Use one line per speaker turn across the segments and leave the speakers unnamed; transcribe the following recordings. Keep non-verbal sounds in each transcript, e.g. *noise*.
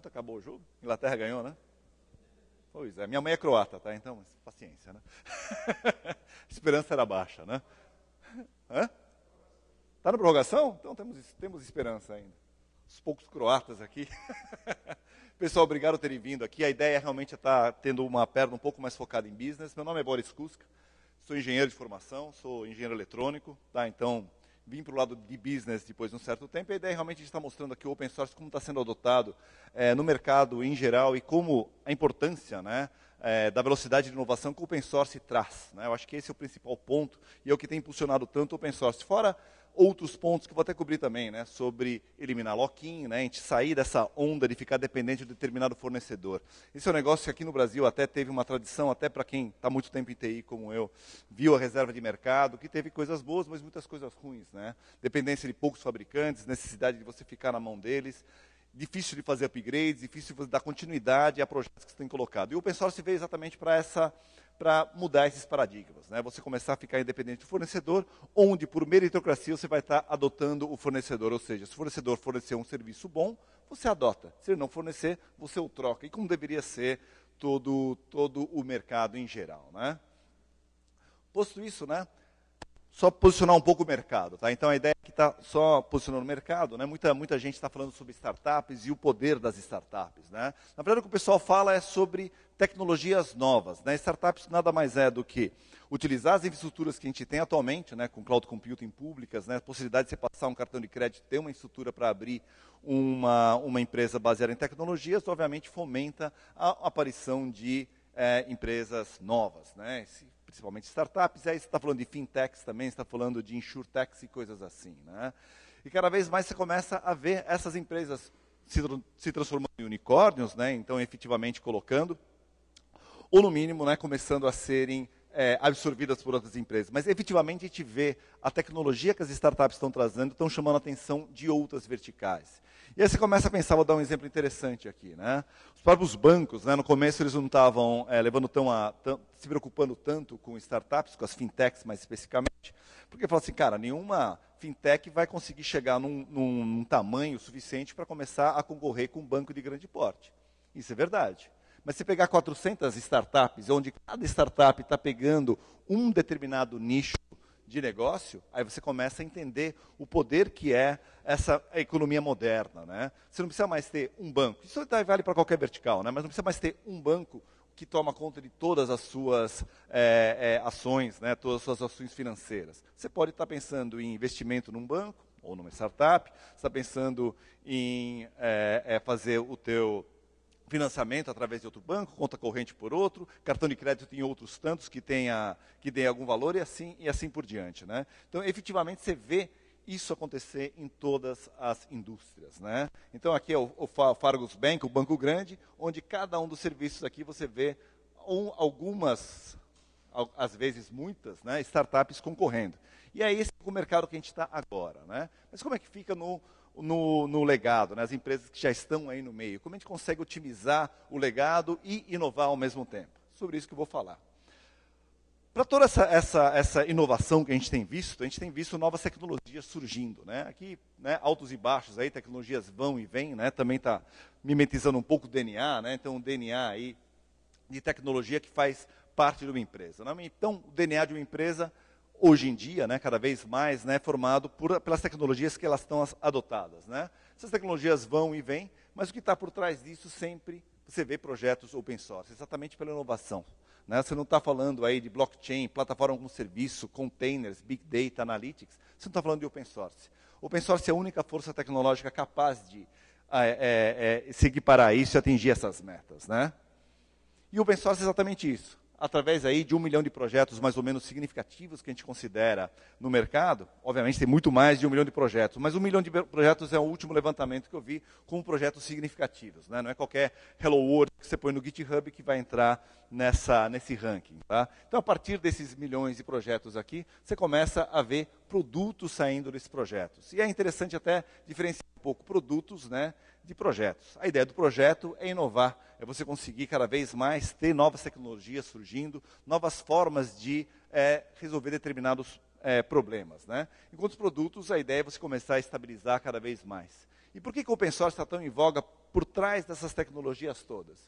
quarto acabou o jogo. Inglaterra ganhou, né? Pois é, minha mãe é croata, tá? Então, paciência, né? *laughs* esperança era baixa, né? Tá na prorrogação? Então temos, temos esperança ainda. Os poucos croatas aqui. *laughs* Pessoal, obrigado por terem vindo aqui. A ideia é realmente estar tá tendo uma perna um pouco mais focada em business. Meu nome é Boris Kuska, sou engenheiro de formação, sou engenheiro eletrônico, tá? Então, vim para o lado de business depois de um certo tempo, e a ideia realmente está mostrando aqui o open source, como está sendo adotado é, no mercado em geral e como a importância né, é, da velocidade de inovação que o open source traz. Né? Eu acho que esse é o principal ponto e é o que tem impulsionado tanto o open source. Fora outros pontos que vou até cobrir também, né, sobre eliminar lock-in, né, a gente sair dessa onda de ficar dependente de determinado fornecedor. Esse é um negócio que aqui no Brasil até teve uma tradição, até para quem está muito tempo em TI como eu, viu a reserva de mercado, que teve coisas boas, mas muitas coisas ruins. Né? Dependência de poucos fabricantes, necessidade de você ficar na mão deles, difícil de fazer upgrades, difícil de dar continuidade a projetos que você tem colocado. E o open source veio exatamente para essa para mudar esses paradigmas. Né? Você começar a ficar independente do fornecedor, onde por meritocracia você vai estar adotando o fornecedor. Ou seja, se o fornecedor fornecer um serviço bom, você adota. Se ele não fornecer, você o troca. E como deveria ser todo, todo o mercado em geral. Né? Posto isso, né? só posicionar um pouco o mercado, tá? Então a ideia é que está só posicionando o mercado, né? Muita, muita gente está falando sobre startups e o poder das startups, né? Na verdade o que o pessoal fala é sobre tecnologias novas, né? Startups nada mais é do que utilizar as infraestruturas que a gente tem atualmente, né? Com cloud computing públicas, né? A possibilidade de você passar um cartão de crédito, ter uma estrutura para abrir uma, uma empresa baseada em tecnologias, obviamente fomenta a aparição de é, empresas novas, né? Esse principalmente startups, e aí você está falando de fintechs também, está falando de insurtechs e coisas assim. Né? E cada vez mais você começa a ver essas empresas se, se transformando em unicórnios, né? então efetivamente colocando, ou no mínimo né, começando a serem é, absorvidas por outras empresas. Mas efetivamente a gente vê a tecnologia que as startups estão trazendo, estão chamando a atenção de outras verticais. E aí você começa a pensar, vou dar um exemplo interessante aqui, né? Os próprios bancos, né, no começo eles não estavam é, levando tão a, tão, se preocupando tanto com startups, com as fintechs mais especificamente, porque falam assim, cara, nenhuma fintech vai conseguir chegar num, num, num tamanho suficiente para começar a concorrer com um banco de grande porte. Isso é verdade. Mas se pegar 400 startups, onde cada startup está pegando um determinado nicho de negócio, aí você começa a entender o poder que é essa economia moderna. Né? Você não precisa mais ter um banco, isso vale para qualquer vertical, né? mas não precisa mais ter um banco que toma conta de todas as suas é, é, ações, né? todas as suas ações financeiras. Você pode estar tá pensando em investimento num banco ou numa startup, você está pensando em é, fazer o teu financiamento através de outro banco, conta corrente por outro, cartão de crédito em outros tantos que tenha que dê algum valor e assim e assim por diante, né? Então, efetivamente você vê isso acontecer em todas as indústrias, né? Então aqui é o, o Fargus Bank, o banco grande, onde cada um dos serviços aqui você vê um, algumas às vezes muitas, né, startups concorrendo. E é esse o mercado que a gente está agora. Né? Mas como é que fica no, no, no legado, nas né, empresas que já estão aí no meio? Como a gente consegue otimizar o legado e inovar ao mesmo tempo? Sobre isso que eu vou falar. Para toda essa, essa, essa, inovação que a gente tem visto, a gente tem visto novas tecnologias surgindo. Né? Aqui, né, altos e baixos, aí, tecnologias vão e vêm, né? também está mimetizando um pouco o DNA, né? então o DNA aí de tecnologia que faz parte de uma empresa. Né? Então, o DNA de uma empresa hoje em dia, né, cada vez mais, né, formado por, pelas tecnologias que elas estão adotadas. Né? Essas tecnologias vão e vêm, mas o que está por trás disso sempre você vê projetos open source, exatamente pela inovação. Né? Você não está falando aí de blockchain, plataforma como serviço, containers, big data, analytics. Você não está falando de open source. Open source é a única força tecnológica capaz de ah, é, é, é, se equiparar a isso e atingir essas metas. Né? E open source é exatamente isso através aí de um milhão de projetos mais ou menos significativos que a gente considera no mercado. Obviamente tem muito mais de um milhão de projetos, mas um milhão de projetos é o último levantamento que eu vi com projetos significativos. Né? Não é qualquer Hello World que você põe no GitHub que vai entrar nessa, nesse ranking. Tá? Então, a partir desses milhões de projetos aqui, você começa a ver produtos saindo desses projetos. E é interessante até diferenciar pouco produtos né, de projetos. A ideia do projeto é inovar, é você conseguir cada vez mais ter novas tecnologias surgindo, novas formas de é, resolver determinados é, problemas. Né? Enquanto os produtos, a ideia é você começar a estabilizar cada vez mais. E por que, que o open source está tão em voga por trás dessas tecnologias todas?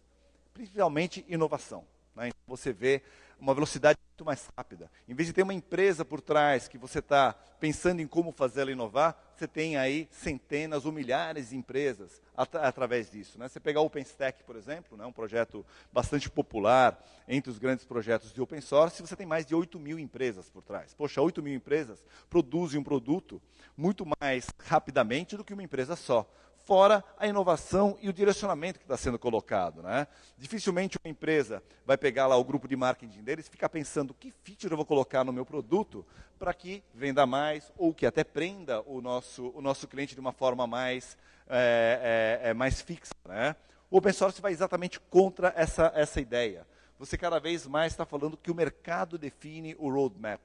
Principalmente inovação. Né? Então você vê uma velocidade muito mais rápida. Em vez de ter uma empresa por trás que você está pensando em como fazê-la inovar, você tem aí centenas ou milhares de empresas at através disso. Né? Você pegar o OpenStack, por exemplo, né? um projeto bastante popular entre os grandes projetos de open source, você tem mais de 8 mil empresas por trás. Poxa, 8 mil empresas produzem um produto muito mais rapidamente do que uma empresa só fora a inovação e o direcionamento que está sendo colocado. Né? Dificilmente uma empresa vai pegar lá o grupo de marketing deles e ficar pensando que feature eu vou colocar no meu produto para que venda mais ou que até prenda o nosso, o nosso cliente de uma forma mais, é, é, é mais fixa. Né? O open source vai exatamente contra essa, essa ideia. Você cada vez mais está falando que o mercado define o roadmap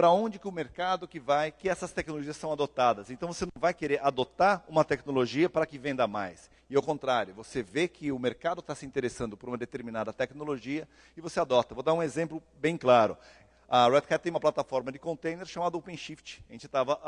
para onde que o mercado que vai, que essas tecnologias são adotadas. Então você não vai querer adotar uma tecnologia para que venda mais. E ao contrário, você vê que o mercado está se interessando por uma determinada tecnologia e você adota. Vou dar um exemplo bem claro. A Red Hat tem uma plataforma de container chamada OpenShift. A gente estava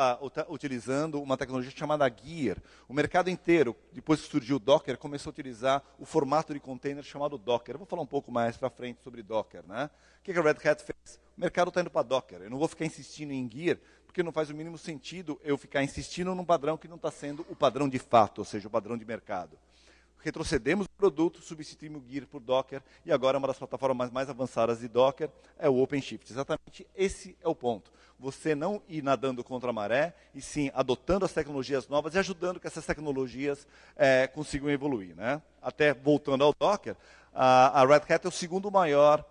utilizando uma tecnologia chamada Gear. O mercado inteiro, depois que surgiu o Docker, começou a utilizar o formato de container chamado Docker. Eu vou falar um pouco mais para frente sobre Docker. Né? O que a Red Hat fez? O mercado está indo para Docker. Eu não vou ficar insistindo em Gear, porque não faz o mínimo sentido eu ficar insistindo num padrão que não está sendo o padrão de fato, ou seja, o padrão de mercado retrocedemos o produto, substituímos o Gear por Docker, e agora uma das plataformas mais avançadas de Docker é o OpenShift. Exatamente esse é o ponto. Você não ir nadando contra a maré, e sim adotando as tecnologias novas e ajudando que essas tecnologias é, consigam evoluir. Né? Até voltando ao Docker, a, a Red Hat é o segundo maior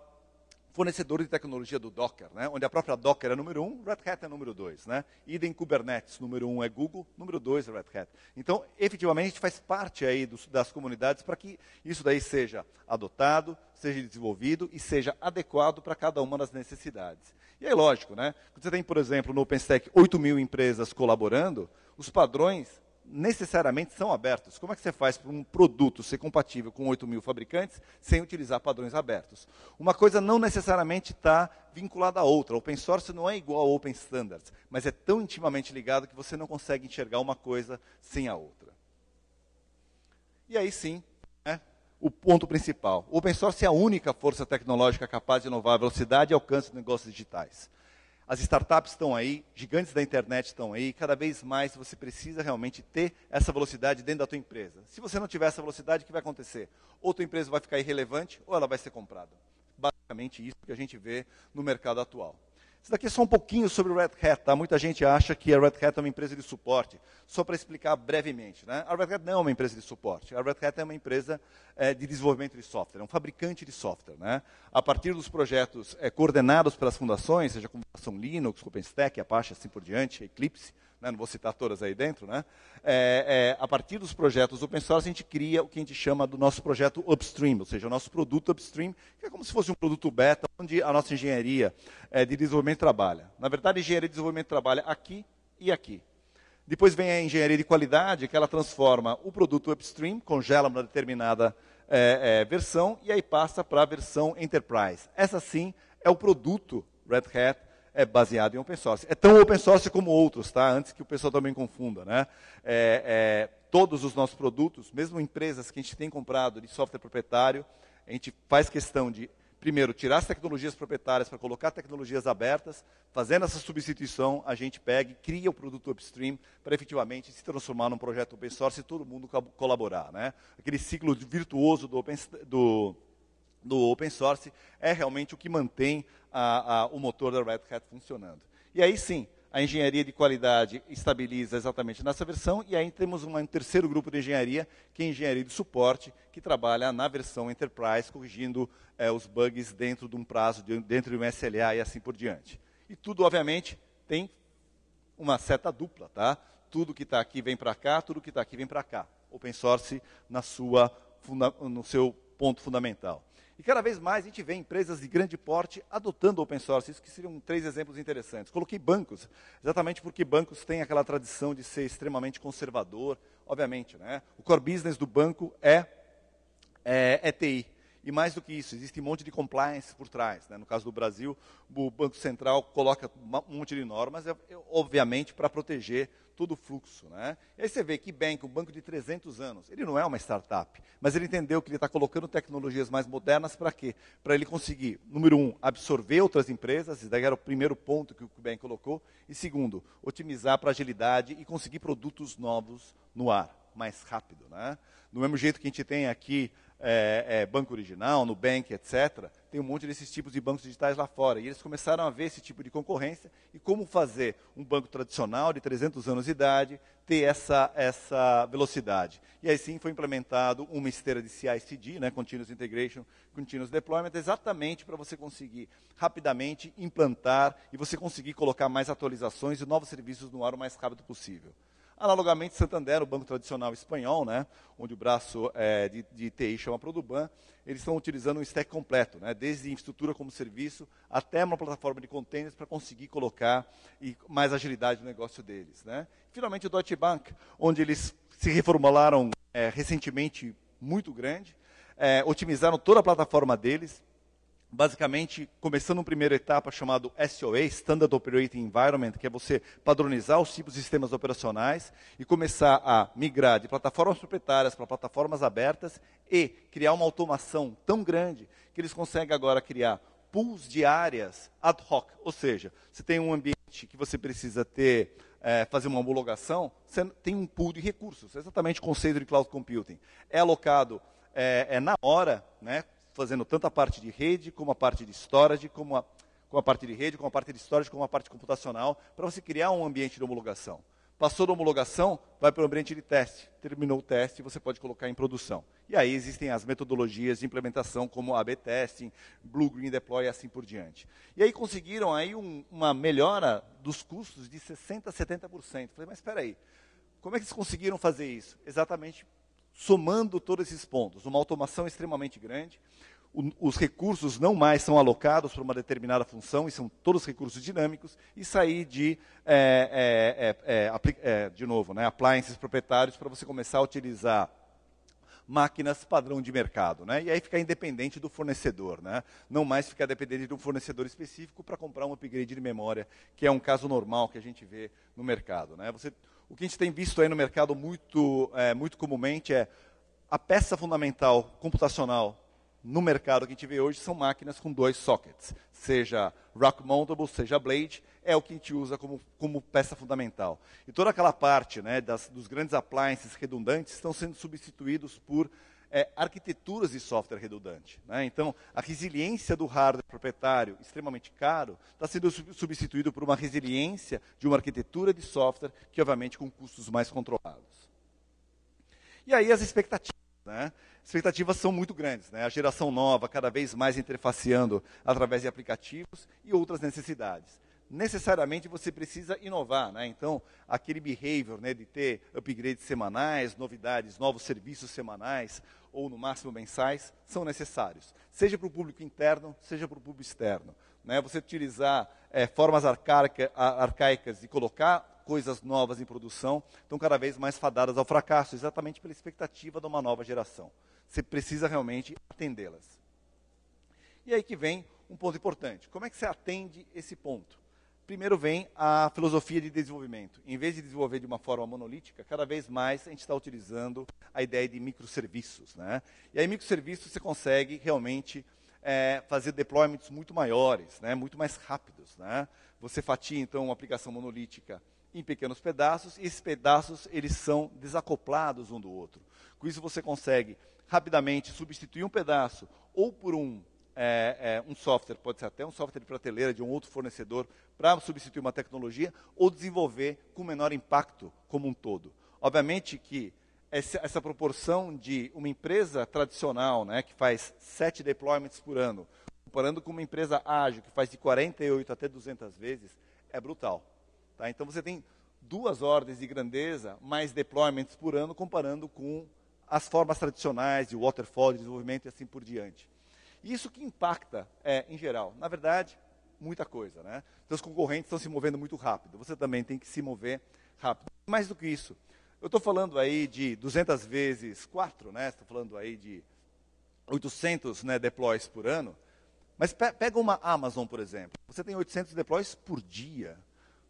Fornecedor de tecnologia do Docker, né? onde a própria Docker é número um, Red Hat é número dois. Né? Idem Kubernetes, número um é Google, número dois é Red Hat. Então, efetivamente, a gente faz parte aí dos, das comunidades para que isso daí seja adotado, seja desenvolvido e seja adequado para cada uma das necessidades. E é lógico, né? Quando você tem, por exemplo, no OpenStack 8 mil empresas colaborando, os padrões necessariamente são abertos. Como é que você faz para um produto ser compatível com 8 mil fabricantes sem utilizar padrões abertos? Uma coisa não necessariamente está vinculada à outra. Open source não é igual a open standards, mas é tão intimamente ligado que você não consegue enxergar uma coisa sem a outra. E aí sim, né, o ponto principal. O open source é a única força tecnológica capaz de inovar a velocidade e alcance dos negócios digitais. As startups estão aí, gigantes da internet estão aí, cada vez mais você precisa realmente ter essa velocidade dentro da tua empresa. Se você não tiver essa velocidade, o que vai acontecer? Ou tua empresa vai ficar irrelevante, ou ela vai ser comprada. Basicamente isso que a gente vê no mercado atual. Isso daqui é só um pouquinho sobre o Red Hat, tá? Muita gente acha que a Red Hat é uma empresa de suporte. Só para explicar brevemente, né? A Red Hat não é uma empresa de suporte. A Red Hat é uma empresa é, de desenvolvimento de software, é um fabricante de software, né? A partir dos projetos é, coordenados pelas fundações, seja a Fundação Linux, OpenStack, Apache, assim por diante, Eclipse, né? não vou citar todas aí dentro, né? É, é, a partir dos projetos open source, a gente cria o que a gente chama do nosso projeto upstream, ou seja, o nosso produto upstream, que é como se fosse um produto beta, onde a nossa engenharia é, de desenvolvimento trabalha. Na verdade, a engenharia de desenvolvimento trabalha aqui e aqui. Depois vem a engenharia de qualidade, que ela transforma o produto upstream, congela uma determinada é, é, versão, e aí passa para a versão enterprise. Essa sim é o produto Red Hat é baseado em open source. É tão open source como outros, tá? Antes que o pessoal também confunda, né? É, é, todos os nossos produtos, mesmo empresas que a gente tem comprado de software proprietário, a gente faz questão de primeiro tirar as tecnologias proprietárias para colocar tecnologias abertas, fazendo essa substituição, a gente pega e cria o produto upstream para efetivamente se transformar num projeto open source e todo mundo colaborar, né? Aquele ciclo virtuoso do, open, do do open source é realmente o que mantém a, a, o motor da Red Hat funcionando. E aí sim, a engenharia de qualidade estabiliza exatamente nessa versão, e aí temos um terceiro grupo de engenharia, que é a engenharia de suporte, que trabalha na versão Enterprise, corrigindo eh, os bugs dentro de um prazo, de, dentro de um SLA e assim por diante. E tudo, obviamente, tem uma seta dupla, tá? Tudo que está aqui vem para cá, tudo que está aqui vem para cá. Open source na sua, no seu ponto fundamental. E cada vez mais a gente vê empresas de grande porte adotando open source. Isso que seriam três exemplos interessantes. Coloquei bancos, exatamente porque bancos têm aquela tradição de ser extremamente conservador, obviamente. Né? O core business do banco é, é, é TI. E mais do que isso, existe um monte de compliance por trás. Né? No caso do Brasil, o Banco Central coloca um monte de normas, é, é, obviamente, para proteger todo o fluxo. Né? E aí você vê que Bank, um banco de 300 anos, ele não é uma startup, mas ele entendeu que ele está colocando tecnologias mais modernas para quê? Para ele conseguir, número um, absorver outras empresas, e daí era o primeiro ponto que o Bank colocou, e segundo, otimizar para agilidade e conseguir produtos novos no ar, mais rápido. Né? Do mesmo jeito que a gente tem aqui é, é, Banco Original, Nubank, etc. Tem um monte desses tipos de bancos digitais lá fora. E eles começaram a ver esse tipo de concorrência e como fazer um banco tradicional de 300 anos de idade ter essa, essa velocidade. E aí sim foi implementado uma esteira de CI/CD, né, Continuous Integration, Continuous Deployment, exatamente para você conseguir rapidamente implantar e você conseguir colocar mais atualizações e novos serviços no ar o mais rápido possível. Analogamente, Santander, o banco tradicional espanhol, né, onde o braço é, de, de, TI chama Produban, eles estão utilizando um stack completo, né, desde infraestrutura como serviço até uma plataforma de containers para conseguir colocar e mais agilidade no negócio deles. Né. Finalmente, o Deutsche Bank, onde eles se reformularam é, recentemente muito grande, é, otimizaram toda a plataforma deles, basicamente começando uma primeira etapa chamado SOA, Standard Operating Environment, que é você padronizar os tipos de sistemas operacionais e começar a migrar de plataformas proprietárias para plataformas abertas e criar uma automação tão grande que eles conseguem agora criar pools de áreas ad hoc, ou seja, você tem um ambiente que você precisa ter é, fazer uma homologação, você tem um pool de recursos, é exatamente o conceito de cloud computing. É alocado é, é na hora, né, fazendo tanto a parte de rede, como a parte de storage, como a, como a parte de rede, como a parte de storage, como a parte computacional, para você criar um ambiente de homologação. Passou da homologação, vai para o ambiente de teste. Terminou o teste, você pode colocar em produção. E aí existem as metodologias de implementação, como AB Testing, Blue Green Deploy e assim por diante. E aí conseguiram aí um, uma melhora dos custos de 60% a 70%. Falei, mas espera aí, como é que eles conseguiram fazer isso? Exatamente somando todos esses pontos, uma automação extremamente grande, os recursos não mais são alocados para uma determinada função, e são todos recursos dinâmicos, e sair de, é, é, é, de novo, né, appliances proprietários para você começar a utilizar máquinas padrão de mercado, né? E aí ficar independente do fornecedor, né? Não mais ficar dependente de um fornecedor específico para comprar um upgrade de memória, que é um caso normal que a gente vê no mercado, né? Você o que a gente tem visto aí no mercado muito, é, muito comumente é a peça fundamental computacional no mercado que a gente vê hoje são máquinas com dois sockets, seja rack mountable, seja blade, é o que a gente usa como, como peça fundamental. E toda aquela parte né, das, dos grandes appliances redundantes estão sendo substituídos por é, arquiteturas de software redundante. Né? Então, a resiliência do hardware proprietário, extremamente caro, está sendo substituído por uma resiliência de uma arquitetura de software que, obviamente, com custos mais controlados. E aí as expectativas. Né? Expectativas são muito grandes. Né? A geração nova, cada vez mais interfaceando através de aplicativos e outras necessidades necessariamente você precisa inovar. Né? Então, aquele behavior né, de ter upgrades semanais, novidades, novos serviços semanais, ou no máximo mensais, são necessários, seja para o público interno, seja para o público externo. Né? Você utilizar é, formas arcaica, arcaicas e colocar coisas novas em produção estão cada vez mais fadadas ao fracasso, exatamente pela expectativa de uma nova geração. Você precisa realmente atendê-las. E aí que vem um ponto importante: como é que você atende esse ponto? Primeiro vem a filosofia de desenvolvimento. Em vez de desenvolver de uma forma monolítica, cada vez mais a gente está utilizando a ideia de microserviços. Né? E aí, microserviços, você consegue realmente é, fazer deployments muito maiores, né? muito mais rápidos. Né? Você fatia, então, uma aplicação monolítica em pequenos pedaços, e esses pedaços eles são desacoplados um do outro. Com isso, você consegue rapidamente substituir um pedaço ou por um é, é, um software, pode ser até um software de prateleira de um outro fornecedor, para substituir uma tecnologia ou desenvolver com menor impacto como um todo. Obviamente que essa, essa proporção de uma empresa tradicional, né, que faz sete deployments por ano, comparando com uma empresa ágil, que faz de 48 até 200 vezes, é brutal. Tá? Então você tem duas ordens de grandeza, mais deployments por ano, comparando com as formas tradicionais de waterfall, de desenvolvimento e assim por diante. Isso que impacta, é, em geral, na verdade, muita coisa. Né? Seus então, concorrentes estão se movendo muito rápido, você também tem que se mover rápido. Mais do que isso, eu estou falando aí de 200 vezes 4, né? estou falando aí de 800 né, deploys por ano, mas pe pega uma Amazon, por exemplo. Você tem 800 deploys por dia.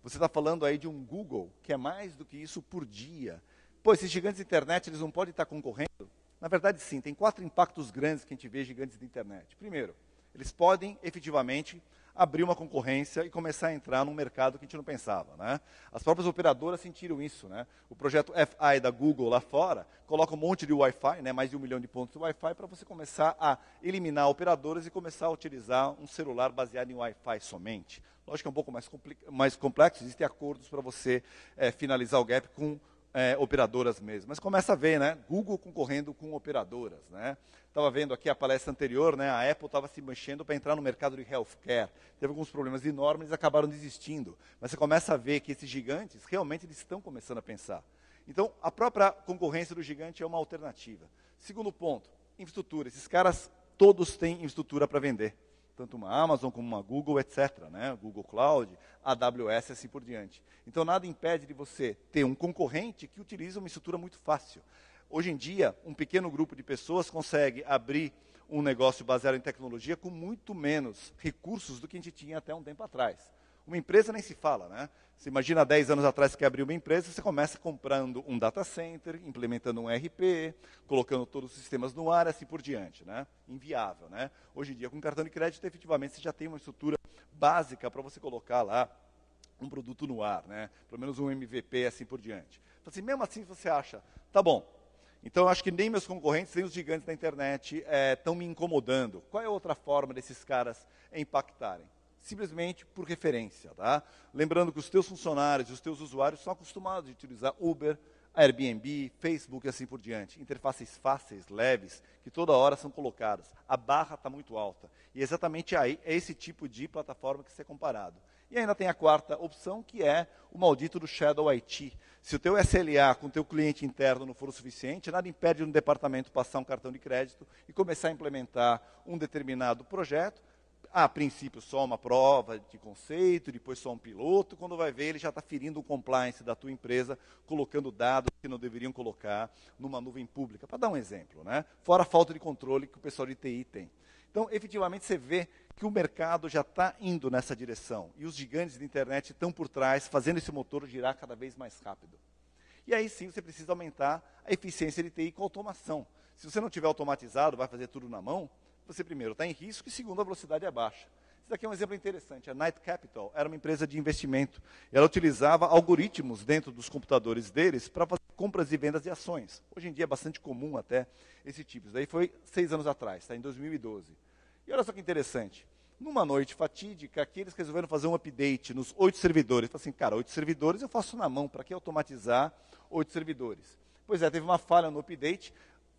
Você está falando aí de um Google, que é mais do que isso por dia. Pô, esses gigantes de internet, eles não podem estar concorrendo na verdade, sim, tem quatro impactos grandes que a gente vê gigantes da internet. Primeiro, eles podem efetivamente abrir uma concorrência e começar a entrar num mercado que a gente não pensava. Né? As próprias operadoras sentiram isso. Né? O projeto FI da Google lá fora coloca um monte de Wi-Fi, né? mais de um milhão de pontos de Wi-Fi, para você começar a eliminar operadoras e começar a utilizar um celular baseado em Wi-Fi somente. Lógico que é um pouco mais, mais complexo, existem acordos para você é, finalizar o gap com é, operadoras mesmo. Mas começa a ver, né? Google concorrendo com operadoras, né? Estava vendo aqui a palestra anterior, né? A Apple estava se mexendo para entrar no mercado de healthcare. Teve alguns problemas enormes, eles acabaram desistindo. Mas você começa a ver que esses gigantes realmente eles estão começando a pensar. Então, a própria concorrência do gigante é uma alternativa. Segundo ponto, infraestrutura. Esses caras todos têm infraestrutura para vender tanto uma Amazon como uma Google, etc. Né? Google Cloud, AWS e assim por diante. Então, nada impede de você ter um concorrente que utiliza uma estrutura muito fácil. Hoje em dia, um pequeno grupo de pessoas consegue abrir um negócio baseado em tecnologia com muito menos recursos do que a gente tinha até um tempo atrás. Uma empresa nem se fala, né? Você imagina 10 anos atrás que abriu uma empresa, você começa comprando um data center, implementando um RP, colocando todos os sistemas no ar, assim por diante, né? Inviável, né? Hoje em dia, com cartão de crédito, efetivamente, você já tem uma estrutura básica para você colocar lá um produto no ar, né? Pelo menos um MVP, assim por diante. Então, assim, mesmo assim, você acha, tá bom, então, eu acho que nem meus concorrentes, nem os gigantes da internet estão eh, é, me incomodando. Qual é a outra forma desses caras impactarem? simplesmente por referência. Tá? Lembrando que os teus funcionários e os teus usuários são acostumados a utilizar Uber, Airbnb, Facebook e assim por diante. Interfaces fáceis, leves, que toda hora são colocadas. A barra está muito alta. E é exatamente aí é esse tipo de plataforma que se é comparado. E ainda tem a quarta opção, que é o maldito do Shadow IT. Se o teu SLA com o teu cliente interno não for o suficiente, nada impede um departamento passar um cartão de crédito e começar a implementar um determinado projeto, ah, a princípio só uma prova de conceito, depois só um piloto, quando vai ver ele já está ferindo o compliance da tua empresa, colocando dados que não deveriam colocar numa nuvem pública, para dar um exemplo, né? fora a falta de controle que o pessoal de TI tem. Então, efetivamente, você vê que o mercado já está indo nessa direção e os gigantes da internet estão por trás, fazendo esse motor girar cada vez mais rápido. E aí sim você precisa aumentar a eficiência de TI com automação. Se você não tiver automatizado, vai fazer tudo na mão, você, primeiro, está em risco e, segundo, a velocidade é baixa. Isso daqui é um exemplo interessante. A Knight Capital era uma empresa de investimento. Ela utilizava algoritmos dentro dos computadores deles para fazer compras e vendas de ações. Hoje em dia é bastante comum até esse tipo. Isso daí foi seis anos atrás, está em 2012. E olha só que interessante. Numa noite fatídica, aqui eles resolveram fazer um update nos oito servidores. Falaram assim, cara, oito servidores eu faço na mão, para que automatizar oito servidores? Pois é, teve uma falha no update,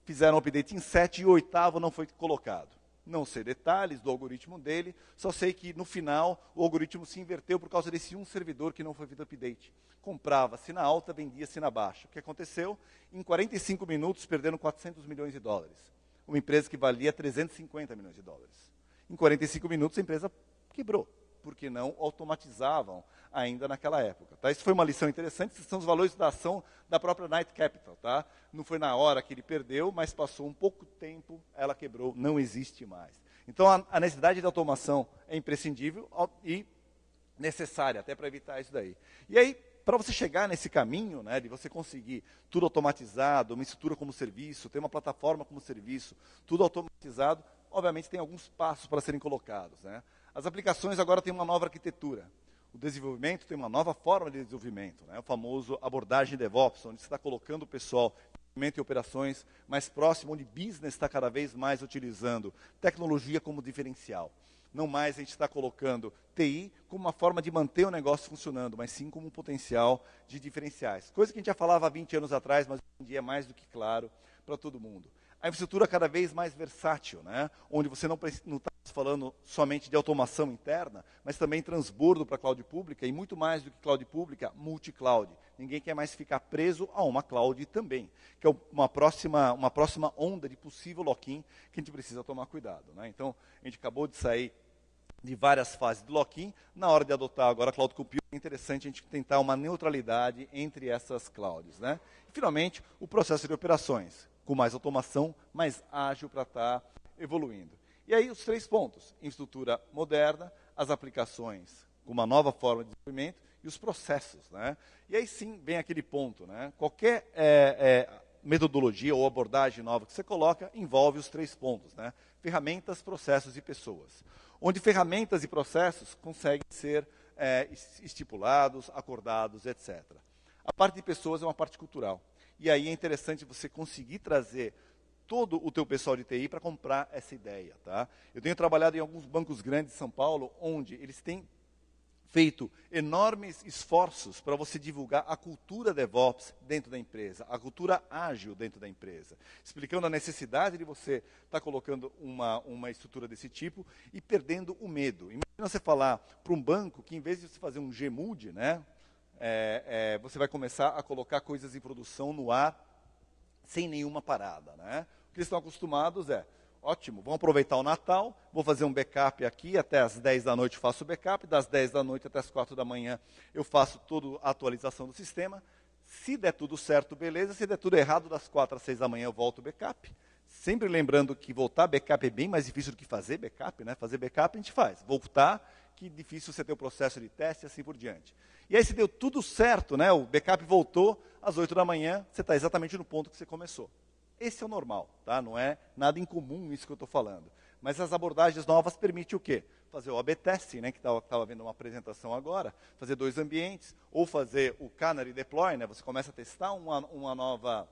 fizeram o um update em sete e o oitavo não foi colocado. Não sei detalhes do algoritmo dele, só sei que no final o algoritmo se inverteu por causa desse um servidor que não foi feito update. Comprava-se na alta, vendia-se na baixa. O que aconteceu? Em 45 minutos perderam 400 milhões de dólares. Uma empresa que valia 350 milhões de dólares. Em 45 minutos a empresa quebrou porque não automatizavam ainda naquela época. Tá? Isso foi uma lição interessante, esses são os valores da ação da própria Night Capital. Tá? Não foi na hora que ele perdeu, mas passou um pouco tempo, ela quebrou, não existe mais. Então a, a necessidade de automação é imprescindível e necessária, até para evitar isso daí. E aí, para você chegar nesse caminho, né, de você conseguir tudo automatizado, uma estrutura como serviço, ter uma plataforma como serviço, tudo automatizado, obviamente tem alguns passos para serem colocados. Né? As aplicações agora têm uma nova arquitetura. O desenvolvimento tem uma nova forma de desenvolvimento, né? o famoso abordagem DevOps, onde você está colocando o pessoal desenvolvimento e operações mais próximo, onde business está cada vez mais utilizando tecnologia como diferencial. Não mais a gente está colocando TI como uma forma de manter o negócio funcionando, mas sim como um potencial de diferenciais. Coisa que a gente já falava há 20 anos atrás, mas hoje em dia é mais do que claro para todo mundo a infraestrutura cada vez mais versátil, né? onde você não está falando somente de automação interna, mas também transbordo para a cloud pública, e muito mais do que cloud pública, multi-cloud. Ninguém quer mais ficar preso a uma cloud também, que é uma próxima, uma próxima onda de possível lock-in que a gente precisa tomar cuidado. Né? Então, a gente acabou de sair de várias fases de lock-in, na hora de adotar agora a cloud computing, é interessante a gente tentar uma neutralidade entre essas clouds. Né? E, finalmente, o processo de operações com mais automação, mais ágil para estar tá evoluindo. E aí os três pontos: infraestrutura moderna, as aplicações com uma nova forma de desenvolvimento e os processos, né? E aí sim vem aquele ponto, né? Qualquer é, é, metodologia ou abordagem nova que você coloca envolve os três pontos, né? Ferramentas, processos e pessoas. Onde ferramentas e processos conseguem ser é, estipulados, acordados, etc. A parte de pessoas é uma parte cultural. E aí é interessante você conseguir trazer todo o teu pessoal de TI para comprar essa ideia, tá? Eu tenho trabalhado em alguns bancos grandes de São Paulo, onde eles têm feito enormes esforços para você divulgar a cultura DevOps dentro da empresa, a cultura ágil dentro da empresa, explicando a necessidade de você estar tá colocando uma, uma estrutura desse tipo e perdendo o medo. Imagina você falar para um banco que, em vez de você fazer um GMUD, né, é, é, você vai começar a colocar coisas em produção no ar sem nenhuma parada. Né? O que eles estão acostumados é, ótimo, vamos aproveitar o Natal, vou fazer um backup aqui, até as 10 da noite faço o backup, das 10 da noite até as 4 da manhã eu faço toda a atualização do sistema. Se der tudo certo, beleza. Se der tudo errado, das 4 às 6 da manhã eu volto o backup. Sempre lembrando que voltar backup é bem mais difícil do que fazer backup, né? Fazer backup a gente faz. Voltar que difícil você ter o processo de teste e assim por diante. E aí se deu tudo certo, né? O backup voltou às 8 da manhã, você está exatamente no ponto que você começou. Esse é o normal, tá? Não é nada incomum isso que eu estou falando. Mas as abordagens novas permitem o quê? Fazer o AB testing, né, que estava vendo uma apresentação agora, fazer dois ambientes, ou fazer o Canary Deploy, né, você começa a testar uma, uma, nova,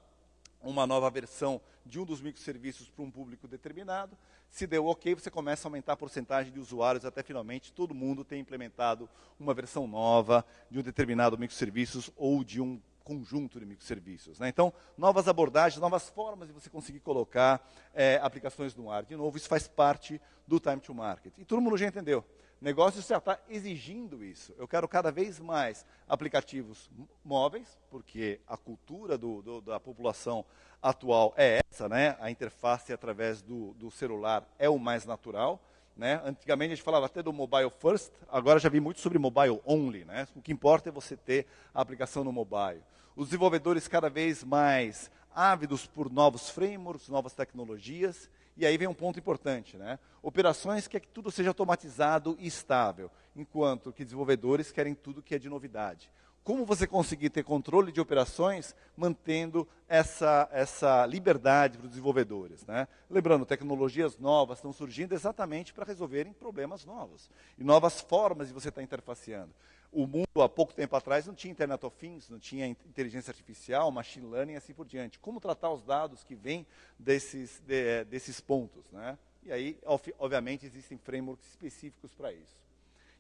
uma nova versão de um dos microserviços para um público determinado, se deu ok, você começa a aumentar a porcentagem de usuários até finalmente todo mundo ter implementado uma versão nova de um determinado microserviços ou de um conjunto de microserviços. Né? Então, novas abordagens, novas formas de você conseguir colocar é, aplicações no ar. De novo, isso faz parte do time to market. E todo mundo já entendeu negócio já está exigindo isso. Eu quero cada vez mais aplicativos móveis, porque a cultura do, do, da população atual é essa, né? A interface através do, do celular é o mais natural. Né? Antigamente a gente falava até do mobile first, agora já vi muito sobre mobile only. Né? O que importa é você ter a aplicação no mobile. Os desenvolvedores cada vez mais ávidos por novos frameworks, novas tecnologias. E aí vem um ponto importante, né? Operações querem é que tudo seja automatizado e estável, enquanto que desenvolvedores querem tudo que é de novidade. Como você conseguir ter controle de operações mantendo essa, essa liberdade para os desenvolvedores? Né? Lembrando, tecnologias novas estão surgindo exatamente para resolverem problemas novos e novas formas de você estar interfaceando o mundo há pouco tempo atrás não tinha Internet of Things, não tinha inteligência artificial, machine learning e assim por diante. Como tratar os dados que vêm desses, de, desses pontos? Né? E aí, obviamente, existem frameworks específicos para isso.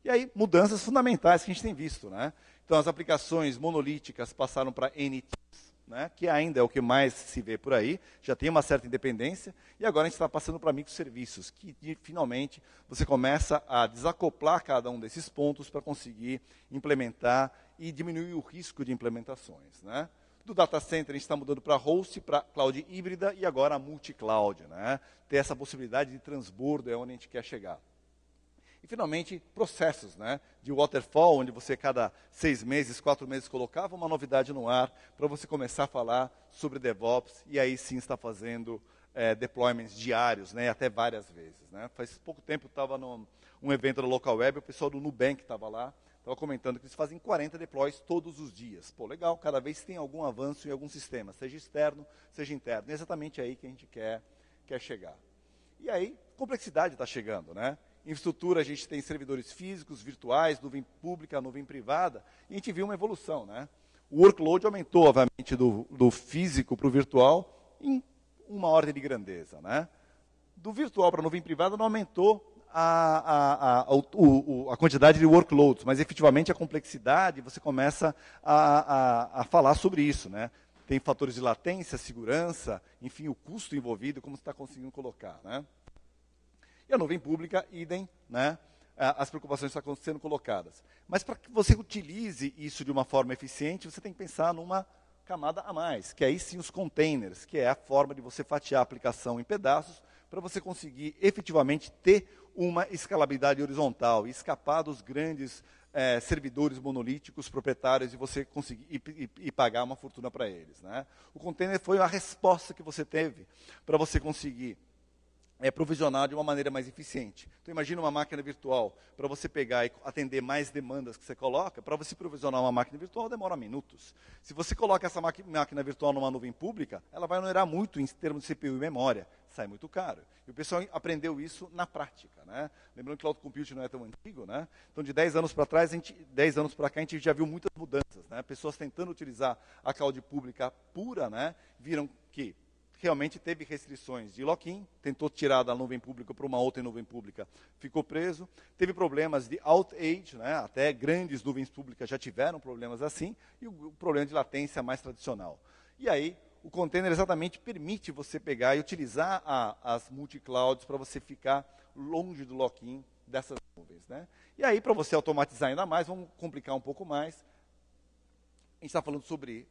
E aí, mudanças fundamentais que a gente tem visto. Né? Então, as aplicações monolíticas passaram para NT, né, que ainda é o que mais se vê por aí, já tem uma certa independência, e agora a gente está passando para microserviços, que finalmente você começa a desacoplar cada um desses pontos para conseguir implementar e diminuir o risco de implementações. Né? Do data center a gente está mudando para host, para cloud híbrida e agora a multi-cloud. Né? Ter essa possibilidade de transbordo é onde a gente quer chegar. E, finalmente, processos, né? De waterfall, onde você, cada seis meses, quatro meses, colocava uma novidade no ar para você começar a falar sobre DevOps e aí sim está fazendo é, deployments diários, né? Até várias vezes, né? Faz pouco tempo estava num evento da Local Web, o pessoal do Nubank estava lá, estava comentando que eles fazem 40 deploys todos os dias. Pô, legal, cada vez tem algum avanço em algum sistema, seja externo, seja interno. É exatamente aí que a gente quer, quer chegar. E aí, complexidade está chegando, né? infraestrutura, a gente tem servidores físicos, virtuais, nuvem pública, nuvem privada, e a gente viu uma evolução. Né? O workload aumentou, obviamente, do, do físico para o virtual em uma ordem de grandeza. Né? Do virtual para a nuvem privada não aumentou a, a, a, o, a, quantidade de workloads, mas efetivamente a complexidade, você começa a, falar sobre isso. Né? Tem fatores de latência, segurança, enfim, o custo envolvido, como você está conseguindo colocar. Né? E a nuvem pública, idem, né? as preocupações estão sendo colocadas. Mas para que você utilize isso de uma forma eficiente, você tem que pensar numa camada a mais, que aí sim os containers, que é a forma de você fatiar a aplicação em pedaços para você conseguir efetivamente ter uma escalabilidade horizontal e escapar dos grandes é, servidores monolíticos proprietários e você conseguir e, e, e pagar uma fortuna para eles. Né? O container foi a resposta que você teve para você conseguir é, provisionar de uma maneira mais eficiente. Então imagina uma máquina virtual, para você pegar e atender mais demandas que você coloca, para você provisionar uma máquina virtual demora minutos. Se você coloca essa máquina virtual numa nuvem pública, ela vai onerar muito em termos de CPU e memória, sai muito caro. E o pessoal aprendeu isso na prática. Né? Lembrando que o cloud computing não é tão antigo, né? então de 10 anos para trás, 10 anos para cá, a gente já viu muitas mudanças. Né? Pessoas tentando utilizar a cloud pública pura, né? viram que realmente teve restrições de lock-in, tentou tirar da nuvem pública para uma outra nuvem pública, ficou preso. Teve problemas de outage, né? até grandes nuvens públicas já tiveram problemas assim, e o problema de latência mais tradicional. E aí, o container exatamente permite você pegar e utilizar a, as multi-clouds para você ficar longe do lock-in dessas nuvens. Né? E aí, para você automatizar ainda mais, vamos complicar um pouco mais. A gente está falando sobre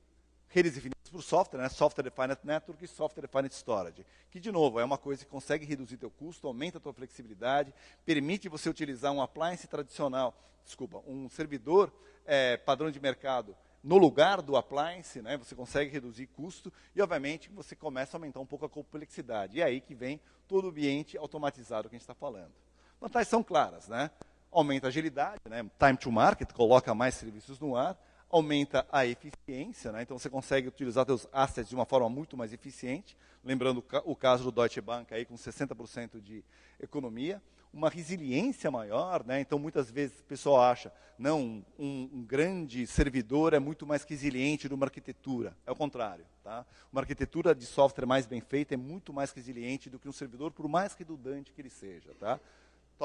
redes definidas por software, né? Software Defined Network e Software Defined Storage, que, de novo, é uma coisa que consegue reduzir teu custo, aumenta a tua flexibilidade, permite você utilizar um appliance tradicional, desculpa, um servidor é, padrão de mercado no lugar do appliance, né? você consegue reduzir custo e, obviamente, você começa a aumentar um pouco a complexidade. E é aí que vem todo o ambiente automatizado que a gente está falando. Vantagens são claras, né? Aumenta a agilidade, né? time to market, coloca mais serviços no ar, aumenta a eficiência, né? então você consegue utilizar seus assets de uma forma muito mais eficiente, lembrando o caso do Deutsche Bank aí com 60% de economia, uma resiliência maior, né? então muitas vezes o pessoal acha, não, um, um, grande servidor é muito mais resiliente uma arquitetura, é o contrário. Tá? Uma arquitetura de software mais bem feita é muito mais resiliente do que um servidor, por mais redundante que ele seja. Tá?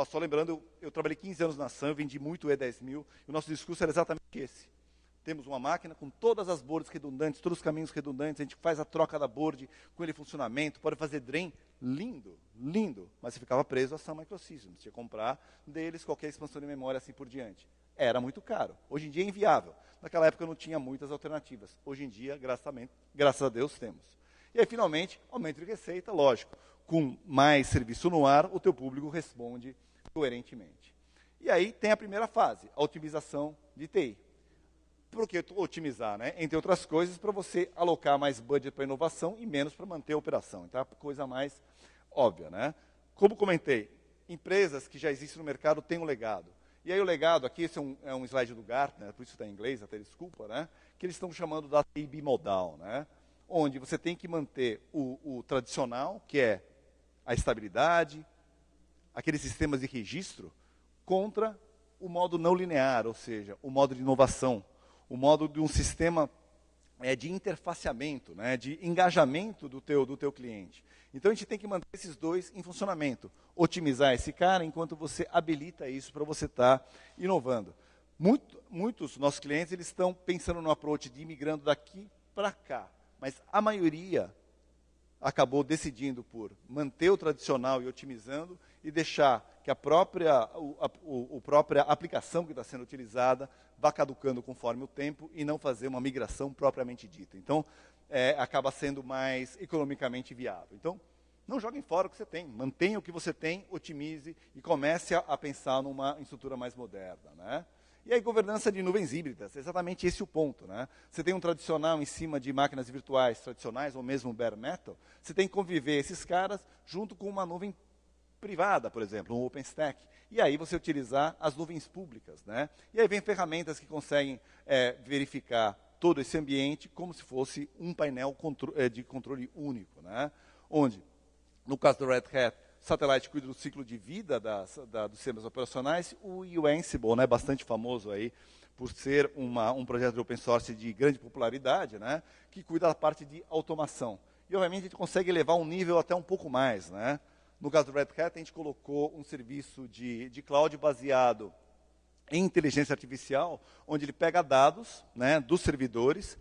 só lembrando, eu, eu trabalhei 15 anos na SAM, vendi muito E10 mil, e o nosso discurso era exatamente esse temos uma máquina com todas as bordas redundantes, todos os caminhos redundantes, a gente faz a troca da board com ele funcionamento, pode fazer drain, lindo, lindo, mas você ficava preso a Sun Microsystems, tinha que comprar deles qualquer expansão de memória assim por diante. Era muito caro, hoje em dia é inviável. Naquela época não tinha muitas alternativas, hoje em dia, graças a Deus, temos. E aí, finalmente, aumento de receita, lógico. Com mais serviço no ar, o teu público responde coerentemente. E aí tem a primeira fase, a otimização de TI. Por que otimizar? Né? Entre outras coisas, para você alocar mais budget para inovação e menos para manter a operação. Então, é a coisa mais óbvia. Né? Como comentei, empresas que já existem no mercado têm um legado. E aí o legado, aqui esse é um, é um slide do Gartner, né? por isso está em inglês, até desculpa, né? que eles estão chamando da TI bimodal, né? onde você tem que manter o, o tradicional, que é a estabilidade, aqueles sistemas de registro, contra o modo não linear, ou seja, o modo de inovação, o modo de um sistema é, de interfaceamento, né, de engajamento do teu, do teu cliente. Então a gente tem que manter esses dois em funcionamento. Otimizar esse cara enquanto você habilita isso para você estar tá inovando. Muito, muitos nossos clientes eles estão pensando no approach de imigrando daqui para cá, mas a maioria acabou decidindo por manter o tradicional e otimizando e deixar que a própria, o, a, o, a própria aplicação que está sendo utilizada vá caducando conforme o tempo e não fazer uma migração propriamente dita. Então, é, acaba sendo mais economicamente viável. Então, não joguem fora o que você tem, mantenha o que você tem, otimize e comece a, a pensar numa estrutura mais moderna. Né? E aí, governança de nuvens híbridas, é exatamente esse é o ponto. Né? Você tem um tradicional em cima de máquinas virtuais tradicionais, ou mesmo bare metal, você tem que conviver esses caras junto com uma nuvem privada, por exemplo, um OpenStack. E aí você utilizar as nuvens públicas. Né? E aí vem ferramentas que conseguem é, verificar todo esse ambiente como se fosse um painel é, de controle único. Né? Onde, no caso do Red Hat, satélite cuida do ciclo de vida das, da, dos sistemas operacionais, o, o Ansible, né, bastante famoso aí, por ser uma, um projeto de open source de grande popularidade, né, que cuida da parte de automação. E, obviamente, a gente consegue levar um nível até um pouco mais, né? No caso do Red Hat, a gente colocou um serviço de, de cloud baseado em inteligência artificial, onde ele pega dados né, dos servidores,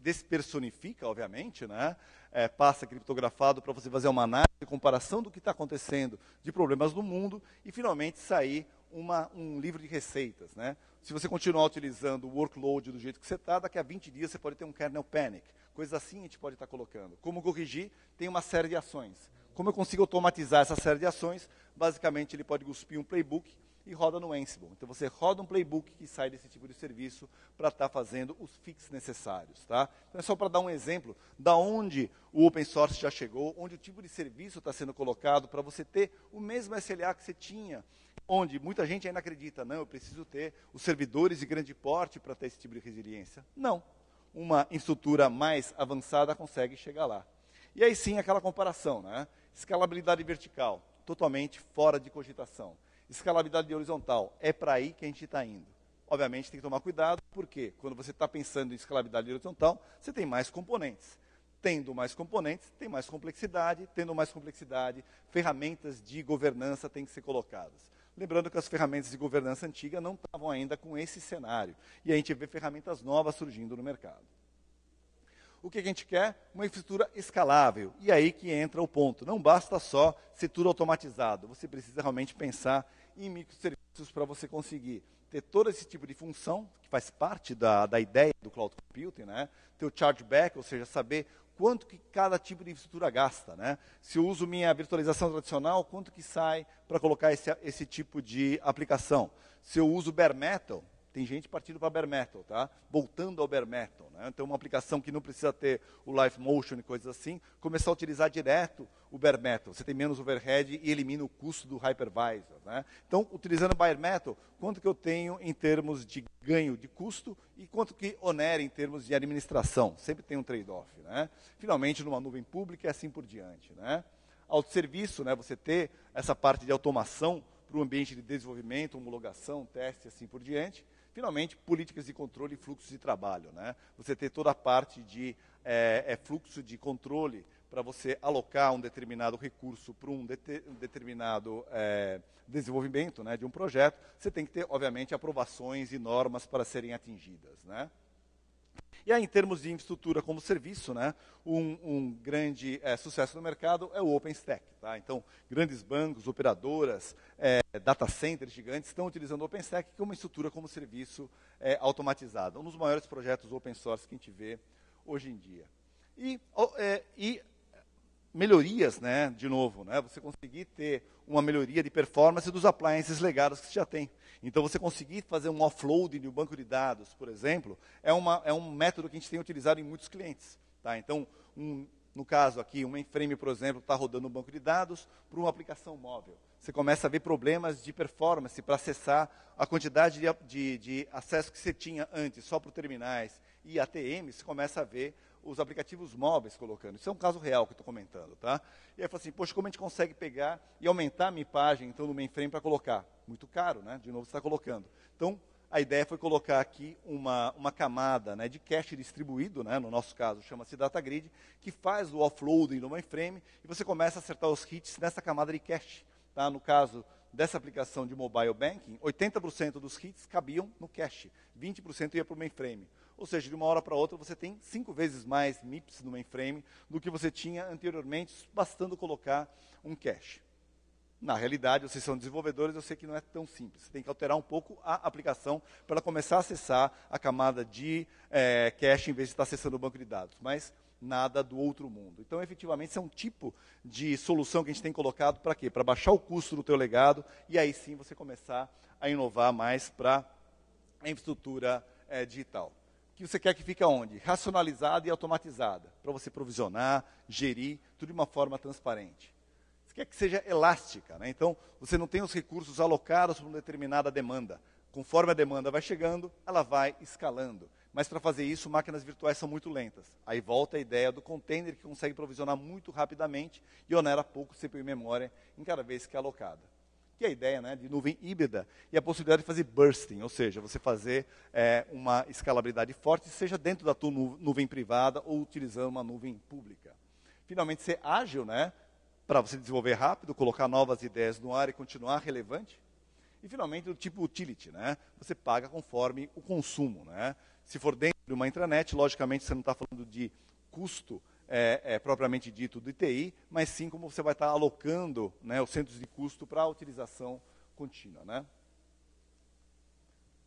despersonifica, obviamente, né, é, passa criptografado para você fazer uma análise, comparação do que está acontecendo de problemas do mundo e, finalmente, sair uma, um livro de receitas. Né? Se você continuar utilizando o workload do jeito que você está, daqui a 20 dias você pode ter um kernel panic. Coisas assim a gente pode estar tá colocando. Como corrigir, tem uma série de ações como eu consigo automatizar essa série de ações? Basicamente, ele pode cuspir um playbook e roda no Ansible. Então, você roda um playbook que sai desse tipo de serviço para estar tá fazendo os fixes necessários. Tá? Então, é só para dar um exemplo da onde o open source já chegou, onde o tipo de serviço está sendo colocado para você ter o mesmo SLA que você tinha onde muita gente ainda acredita, não, eu preciso ter os servidores de grande porte para ter esse tipo de resiliência. Não. Uma estrutura mais avançada consegue chegar lá. E aí sim, aquela comparação, né? Escalabilidade vertical, totalmente fora de cogitação. Escalabilidade horizontal, é para aí que a gente está indo. Obviamente tem que tomar cuidado, porque quando você está pensando em escalabilidade horizontal, você tem mais componentes. Tendo mais componentes, tem mais complexidade. Tendo mais complexidade, ferramentas de governança têm que ser colocadas. Lembrando que as ferramentas de governança antiga não estavam ainda com esse cenário. E a gente vê ferramentas novas surgindo no mercado. O que a gente quer? Uma infraestrutura escalável. E aí que entra o ponto. Não basta só ser tudo automatizado. Você precisa realmente pensar em microserviços para você conseguir ter todo esse tipo de função, que faz parte da, da ideia do cloud computing, né? ter o chargeback, ou seja, saber quanto que cada tipo de infraestrutura gasta. Né? Se eu uso minha virtualização tradicional, quanto que sai para colocar esse, esse tipo de aplicação? Se eu uso bare metal, tem gente partindo para bare metal, tá? Voltando ao bare metal, né? Então, é uma aplicação que não precisa ter o live motion e coisas assim, começar a utilizar direto o bare metal. Você tem menos overhead e elimina o custo do hypervisor, né? Então, utilizando o bare metal, quanto que eu tenho em termos de ganho de custo e quanto que onera em termos de administração? Sempre tem um trade-off, né? Finalmente, numa nuvem pública e assim por diante, né? Autosserviço, né? Você ter essa parte de automação para o ambiente de desenvolvimento, homologação, teste e assim por diante. Finalmente, políticas de controle e fluxos de trabalho. Né? Você tem toda a parte de é, é fluxo de controle para você alocar um determinado recurso para um, de um, determinado é, desenvolvimento né, de um projeto, você tem que ter, obviamente, aprovações e normas para serem atingidas. Né? E aí, em termos de infraestrutura como serviço, né, um, um grande é, sucesso no mercado é o OpenStack. Tá? Então, grandes bancos, operadoras, é, data centers gigantes estão utilizando o OpenStack como é estrutura como serviço é, automatizada. Um dos maiores projetos open source que a gente vê hoje em dia. E, e melhorias, né, de novo, né, você conseguir ter uma melhoria de performance dos appliances legados que você já tem. Então, você conseguir fazer um offloading de um banco de dados, por exemplo, é, uma, é um método que a gente tem utilizado em muitos clientes. Tá? Então, um, no caso aqui, um mainframe, por exemplo, está rodando um banco de dados para uma aplicação móvel. Você começa a ver problemas de performance para acessar a quantidade de, de, de acesso que você tinha antes só para terminais e ATMs, você começa a ver os aplicativos móveis colocando. Isso é um caso real que estou comentando, tá? E aí fala assim, poxa, como a gente consegue pegar e aumentar a página então, no mainframe para colocar? Muito caro, né? De novo, você está colocando. Então, a ideia foi colocar aqui uma, uma camada né, de cache distribuído, né, no nosso caso chama-se data grid, que faz o offloading do mainframe e você começa a acertar os hits nessa camada de cache. Tá? No caso dessa aplicação de mobile banking, 80% dos hits cabiam no cache, 20% ia para o mainframe. Ou seja, de uma hora para outra você tem cinco vezes mais MIPS no mainframe do que você tinha anteriormente, bastando colocar um cache. Na realidade, vocês são desenvolvedores, eu sei que não é tão simples. Você tem que alterar um pouco a aplicação para ela começar a acessar a camada de é, cache em vez de estar tá acessando o banco de dados. Mas nada do outro mundo. Então, efetivamente, isso é um tipo de solução que a gente tem colocado para quê? Para baixar o custo do teu legado e aí sim você começar a inovar mais para a infraestrutura é, digital que você quer que fique aonde? Racionalizada e automatizada, para você provisionar, gerir, tudo de uma forma transparente. Você quer que seja elástica, né? então você não tem os recursos alocados para uma determinada demanda. Conforme a demanda vai chegando, ela vai escalando. Mas para fazer isso, máquinas virtuais são muito lentas. Aí volta a ideia do container que consegue provisionar muito rapidamente e onera pouco CPU e memória em cada vez que é alocada que é a ideia né, de nuvem híbrida, e a possibilidade de fazer bursting, ou seja, você fazer é, uma escalabilidade forte, seja dentro da tua nu nuvem privada ou utilizando uma nuvem pública. Finalmente, ser ágil, né, para você desenvolver rápido, colocar novas ideias no ar e continuar relevante. E, finalmente, o tipo utility, né, você paga conforme o consumo. Né? Se for dentro de uma intranet, logicamente você não está falando de custo é, é, propriamente dito do ITI, mas sim como você vai estar alocando né, os centros de custo para a utilização contínua. Né?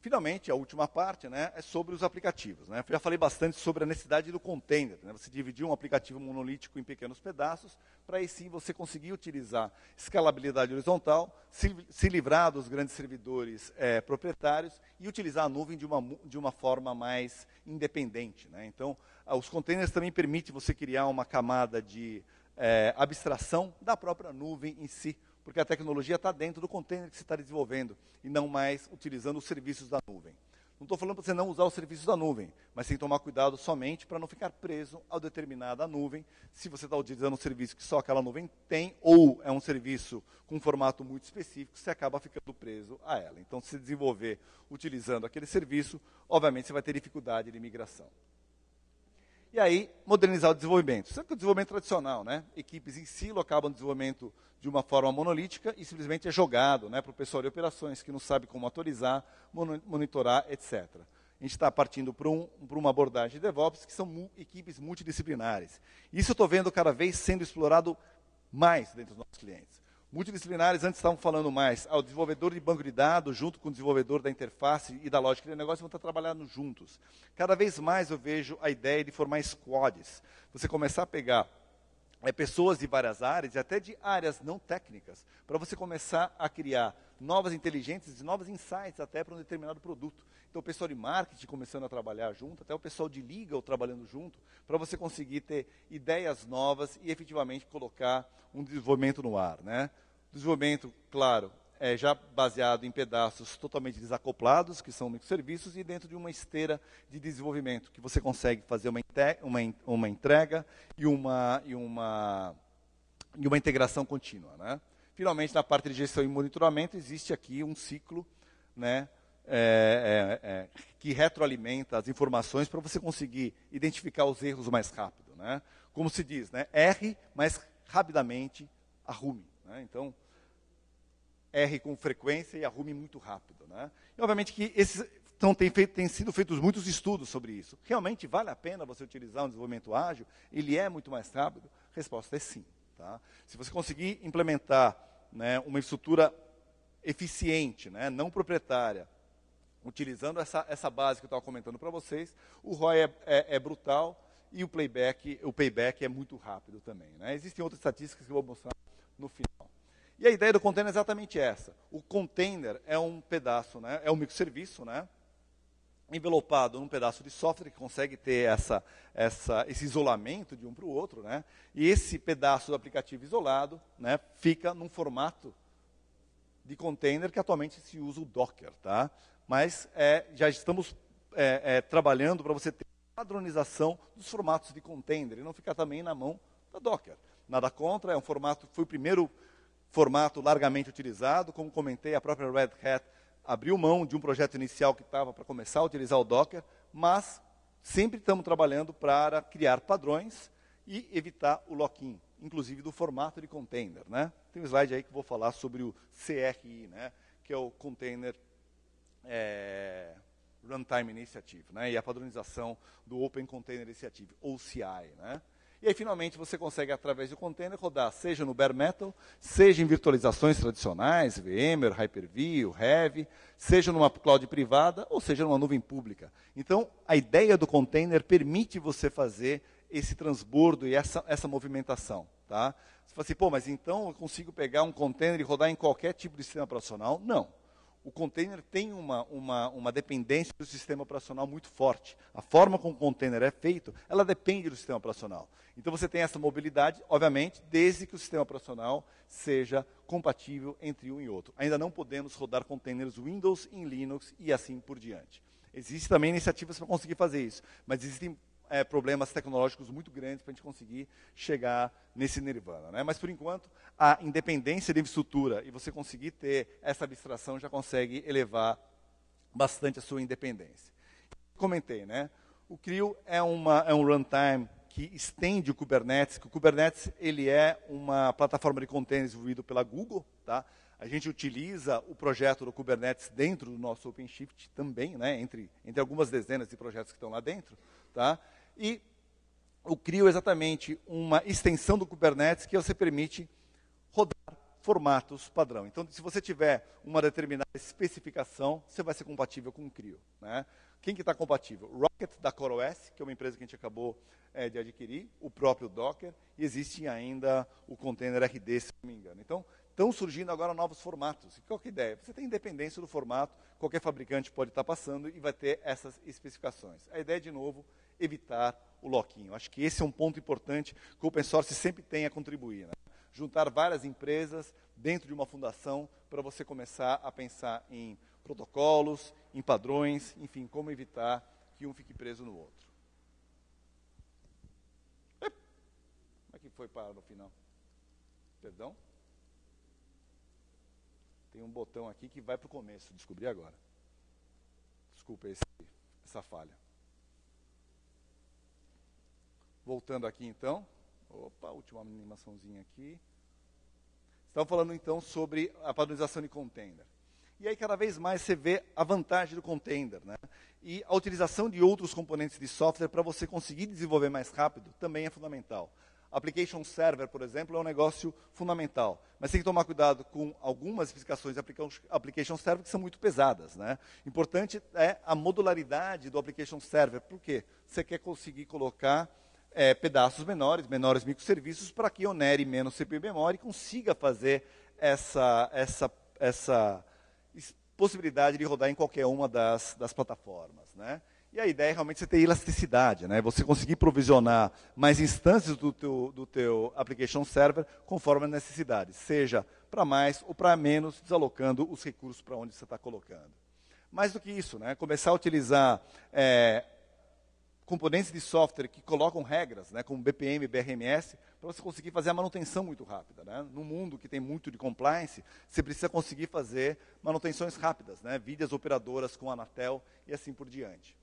finalmente, a última parte né, é sobre os aplicativos. Né? Eu já falei bastante sobre a necessidade do container. Né? Você dividir um aplicativo monolítico em pequenos pedaços, para aí sim você conseguir utilizar escalabilidade horizontal, se, se livrar dos grandes servidores é, proprietários e utilizar a nuvem de uma, de uma forma mais independente. Né? Então, os containers também permitem você criar uma camada de é, abstração da própria nuvem em si porque a tecnologia está dentro do container que você está desenvolvendo e não mais utilizando os serviços da nuvem. Não estou falando para você não usar os serviços da nuvem, mas tem que tomar cuidado somente para não ficar preso a determinada nuvem, se você está utilizando um serviço que só aquela nuvem tem, ou é um serviço com um formato muito específico, você acaba ficando preso a ela. Então, se desenvolver utilizando aquele serviço, obviamente você vai ter dificuldade de migração e aí modernizar o desenvolvimento. Só que o desenvolvimento tradicional, né? Equipes em silo acabam o desenvolvimento de uma forma monolítica e simplesmente é jogado né, para o pessoal de operações que não sabe como autorizar, monitorar, etc. A gente está partindo para um, uma abordagem de DevOps, que são mu equipes multidisciplinares. Isso eu estou vendo cada vez sendo explorado mais dentro dos nossos clientes. Multidisciplinares, antes estavam falando mais, ao ah, desenvolvedor de banco de dados, junto com o desenvolvedor da interface e da lógica de negócio, vão estar trabalhando juntos. Cada vez mais eu vejo a ideia de formar squads. Você começar a pegar é, pessoas de várias áreas, e até de áreas não técnicas, para você começar a criar novas inteligências e novos insights até para um determinado produto. Então, o pessoal de marketing começando a trabalhar junto, até o pessoal de legal trabalhando junto, para você conseguir ter ideias novas e efetivamente colocar um desenvolvimento no ar. Né? Desenvolvimento, claro, é, já baseado em pedaços totalmente desacoplados, que são microserviços, e dentro de uma esteira de desenvolvimento, que você consegue fazer uma, uma, uma entrega e uma, e, uma, e uma integração contínua. Né? Finalmente, na parte de gestão e monitoramento, existe aqui um ciclo né, é, é, é, que retroalimenta as informações para você conseguir identificar os erros mais rápido. Né? Como se diz, né? erre mais rapidamente, arrume. Né? Então, erre com frequência e arrume muito rápido. Né? E, obviamente, que esses, então, tem, feito, tem, sido feitos muitos estudos sobre isso. Realmente vale a pena você utilizar um desenvolvimento ágil? Ele é muito mais rápido? A resposta é sim. Tá? Se você conseguir implementar né, uma estrutura eficiente, né, não proprietária, utilizando essa, essa base que eu estava comentando para vocês, o ROI é, é, é brutal e o, playback, o payback é muito rápido também. Né? Existem outras estatísticas que eu vou mostrar no final. E a ideia do container é exatamente essa. O container é um pedaço, né, é um microserviço, né, envelopado num pedaço de software que consegue ter essa, essa, esse isolamento de um para o outro, né? E esse pedaço do aplicativo isolado, né, fica num formato de container que atualmente se usa o Docker, tá? Mas é, já estamos é, é, trabalhando para você ter padronização dos formatos de container e não ficar também na mão da Docker. Nada contra, é um formato foi o primeiro formato largamente utilizado. Como comentei, a própria Red Hat abriu mão de um projeto inicial que estava para começar a utilizar o Docker, mas sempre estamos trabalhando para criar padrões e evitar o lock-in, inclusive do formato de container. Né? Tem um slide aí que vou falar sobre o CRI, né? que é o Container é, Runtime Initiative, né? e a padronização do Open Container Initiative, OCI. Né? E aí, finalmente, você consegue, através do container, rodar, seja no bare metal, seja em virtualizações tradicionais, VMware, Hyper-V, Heavy, seja numa cloud privada ou seja numa nuvem pública. Então, a ideia do container permite você fazer esse transbordo e essa, essa movimentação. Tá? Você fala assim, pô, mas então eu consigo pegar um container e rodar em qualquer tipo de sistema operacional? Não o container tem uma, uma, uma dependência do sistema operacional muito forte. A forma como o container é feito, ela depende do sistema operacional. Então você tem essa mobilidade, obviamente, desde que o sistema operacional seja compatível entre um e outro. Ainda não podemos rodar containers Windows em Linux e assim por diante. Existem também iniciativas para conseguir fazer isso, mas existem é, problemas tecnológicos muito grandes para a gente conseguir chegar nesse nirvana. Né? Mas, por enquanto, a independência de infraestrutura e você conseguir ter essa abstração já consegue elevar bastante a sua independência. Comentei, né? O CRIO é, uma, é um runtime que estende o Kubernetes, que o Kubernetes ele é uma plataforma de containers desenvolvida pela Google, tá? A gente utiliza o projeto do Kubernetes dentro do nosso OpenShift também, né? entre, entre algumas dezenas de projetos que estão lá dentro. Tá? E o CRIO é exatamente uma extensão do Kubernetes que você permite rodar formatos padrão. Então, se você tiver uma determinada especificação, você vai ser compatível com o CRIO. Né? Quem que está compatível? Rocket da CoreOS, que é uma empresa que a gente acabou é, de adquirir, o próprio Docker, e existe ainda o container RD, se não me engano. Então, estão surgindo agora novos formatos. E qual é a ideia? Você tem independência do formato, qualquer fabricante pode estar tá passando e vai ter essas especificações. A ideia, de novo, evitar o loquinho. Acho que esse é um ponto importante que o open source sempre tem a contribuir. Né? Juntar várias empresas dentro de uma fundação para você começar a pensar em protocolos, em padrões, enfim, como evitar que um fique preso no outro. Como é que foi para no final? Perdão? Tem um botão aqui que vai para o começo, descobri agora. Desculpa esse, essa falha. Voltando aqui então. Opa, última animaçãozinha aqui. Estamos falando então sobre a padronização de container, E aí cada vez mais você vê a vantagem do container, né? E a utilização de outros componentes de software para você conseguir desenvolver mais rápido também é fundamental. Application server, por exemplo, é um negócio fundamental. Mas tem que tomar cuidado com algumas especificações de application server que são muito pesadas. Né? Importante é a modularidade do application server. Por quê? Você quer conseguir colocar é, pedaços menores, menores microserviços, para que onere menos CPU e memória e consiga fazer essa, essa, essa possibilidade de rodar em qualquer uma das, das plataformas. Né? E a ideia é realmente você ter elasticidade, né? você conseguir provisionar mais instâncias do teu, do teu application server conforme a necessidade, seja para mais ou para menos, desalocando os recursos para onde você está colocando. Mais do que isso, né? começar a utilizar é, componentes de software que colocam regras, né, como BPM, BRMS, para você conseguir fazer a manutenção muito rápida. Né? No mundo que tem muito de compliance, você precisa conseguir fazer manutenções rápidas, né? vídeos operadoras com a Anatel e assim por diante.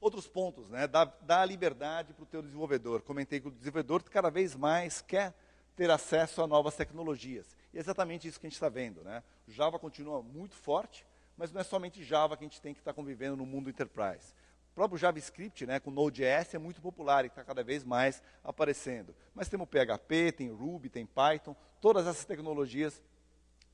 Outros pontos, né? dá, dá liberdade para o teu desenvolvedor. Comentei que o desenvolvedor cada vez mais quer ter acesso a novas tecnologias. E é exatamente isso que a gente está vendo. Né? Java continua muito forte, mas não é somente Java que a gente tem que estar tá convivendo no mundo enterprise o próprio JavaScript, né, com Node.js, é muito popular e está cada vez mais aparecendo. Mas temos PHP, tem Ruby, tem Python, todas essas tecnologias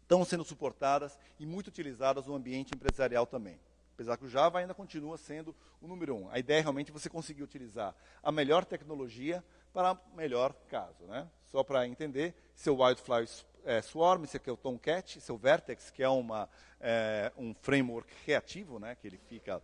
estão sendo suportadas e muito utilizadas no ambiente empresarial também. Apesar que o Java ainda continua sendo o número um. A ideia é realmente você conseguir utilizar a melhor tecnologia para o melhor caso. Né? Só para entender, seu Wildfly é, Swarm, esse aqui é o Tomcat, seu Vertex, que é, uma, é um framework reativo, né, que ele fica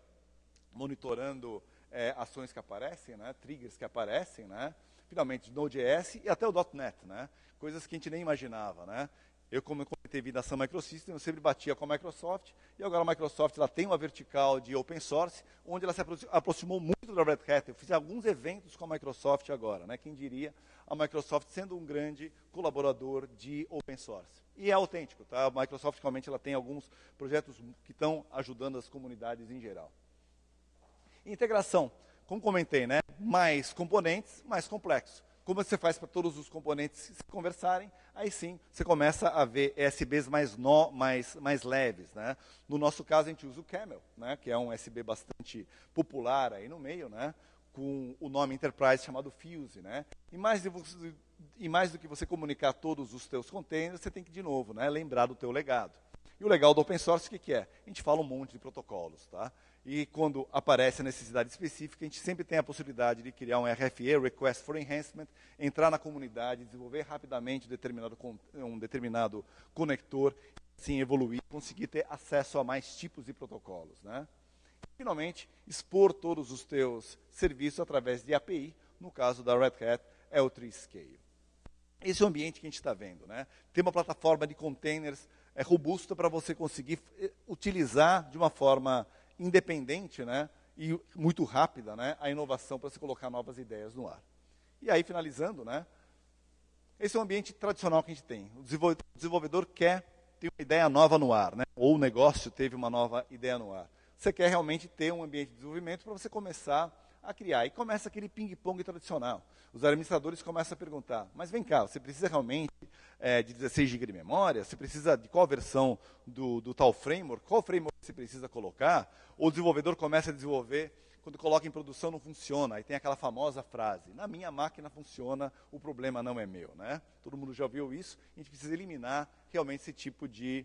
monitorando é, ações que aparecem, né, triggers que aparecem, né, finalmente Node.js e até o .NET, né, coisas que a gente nem imaginava. Né. Eu, como eu comentei vida Sun Microsystem, eu sempre batia com a Microsoft, e agora a Microsoft ela tem uma vertical de open source, onde ela se aproximou muito da Red Hat. Eu fiz alguns eventos com a Microsoft agora, né? quem diria a Microsoft sendo um grande colaborador de open source. E é autêntico, tá? a Microsoft realmente ela tem alguns projetos que estão ajudando as comunidades em geral. Integração, como comentei, né? mais componentes, mais complexo. Como você faz para todos os componentes se conversarem, aí sim você começa a ver SBs mais, no, mais, mais leves. Né? No nosso caso, a gente usa o Camel, né? que é um SB bastante popular aí no meio, né? com o nome Enterprise chamado Fuse. Né? E mais de você e mais do que você comunicar todos os teus containers, você tem que, de novo, né, lembrar do teu legado. E o legal do open source, o que, que é? A gente fala um monte de protocolos, tá? E quando aparece a necessidade específica, a gente sempre tem a possibilidade de criar um RFE, Request for Enhancement, entrar na comunidade, desenvolver rapidamente determinado, um determinado conector, assim evoluir, conseguir ter acesso a mais tipos de protocolos. Né? Finalmente, expor todos os teus serviços através de API, no caso da Red Hat, é o Triscale. Esse é o ambiente que a gente está vendo. Né? Tem uma plataforma de containers é robusta para você conseguir eh, utilizar de uma forma independente né, e muito rápida né, a inovação para se colocar novas ideias no ar. E aí, finalizando, né, esse é o ambiente tradicional que a gente tem. O desenvolvedor quer ter uma ideia nova no ar, né, ou o negócio teve uma nova ideia no ar. Você quer realmente ter um ambiente de desenvolvimento para você começar a criar. E começa aquele ping-pong tradicional. Os administradores começam a perguntar: mas vem cá, você precisa realmente é, de 16 GB de memória? Você precisa de qual versão do, do tal framework? Qual framework você precisa colocar? O desenvolvedor começa a desenvolver quando coloca em produção não funciona. Aí tem aquela famosa frase: na minha máquina funciona, o problema não é meu. Né? Todo mundo já ouviu isso. A gente precisa eliminar realmente esse tipo de,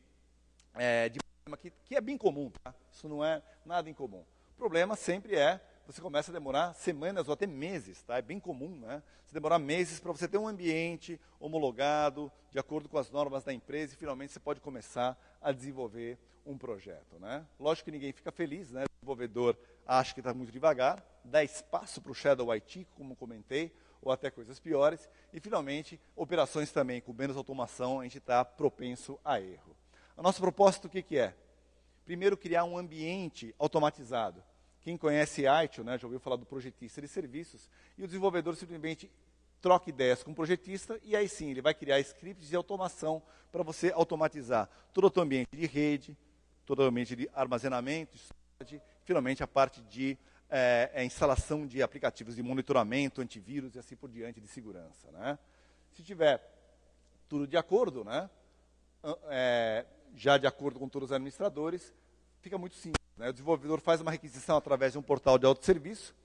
é, de problema que, que é bem comum. Tá? Isso não é nada incomum. O problema sempre é você começa a demorar semanas ou até meses, tá? É bem comum, né? Você demorar meses para você ter um ambiente homologado, de acordo com as normas da empresa, e finalmente você pode começar a desenvolver um projeto, né? Lógico que ninguém fica feliz, né? O desenvolvedor acha que está muito devagar, dá espaço para o Shadow IT, como comentei, ou até coisas piores, e finalmente, operações também com menos automação, a gente está propenso a erro. A nossa proposta, o que, que é? Primeiro, criar um ambiente automatizado. Quem conhece ITIL, né, já ouviu falar do projetista de serviços, e o desenvolvedor simplesmente troca ideias com o projetista e aí sim ele vai criar scripts de automação para você automatizar todo o ambiente de rede, todo o ambiente de armazenamento, storage, finalmente a parte de é, instalação de aplicativos de monitoramento, antivírus e assim por diante de segurança. Né? Se tiver tudo de acordo, né? É, já de acordo com todos os administradores, fica muito simples. Né? O desenvolvedor faz uma requisição através de um portal de autosserviço.